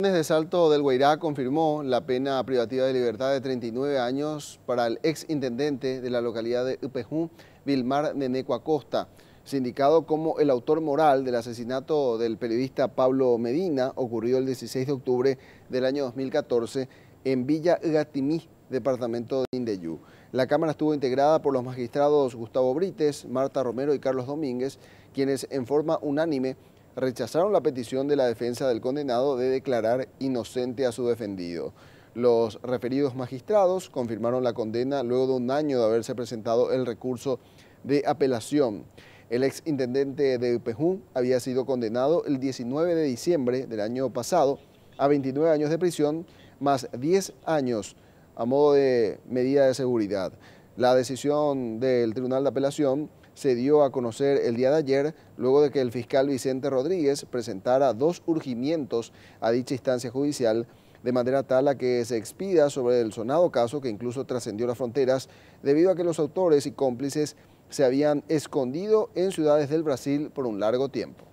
de Salto del Guairá confirmó la pena privativa de libertad de 39 años para el ex intendente de la localidad de Upejú, Vilmar Neneco Acosta, sindicado como el autor moral del asesinato del periodista Pablo Medina, ocurrido el 16 de octubre del año 2014 en Villa Gatimí, departamento de Indeyú. La Cámara estuvo integrada por los magistrados Gustavo Brites, Marta Romero y Carlos Domínguez, quienes en forma unánime rechazaron la petición de la defensa del condenado de declarar inocente a su defendido. Los referidos magistrados confirmaron la condena luego de un año de haberse presentado el recurso de apelación. El ex intendente de Pejún había sido condenado el 19 de diciembre del año pasado a 29 años de prisión más 10 años a modo de medida de seguridad. La decisión del Tribunal de Apelación se dio a conocer el día de ayer, luego de que el fiscal Vicente Rodríguez presentara dos urgimientos a dicha instancia judicial de manera tal a que se expida sobre el sonado caso que incluso trascendió las fronteras debido a que los autores y cómplices se habían escondido en ciudades del Brasil por un largo tiempo.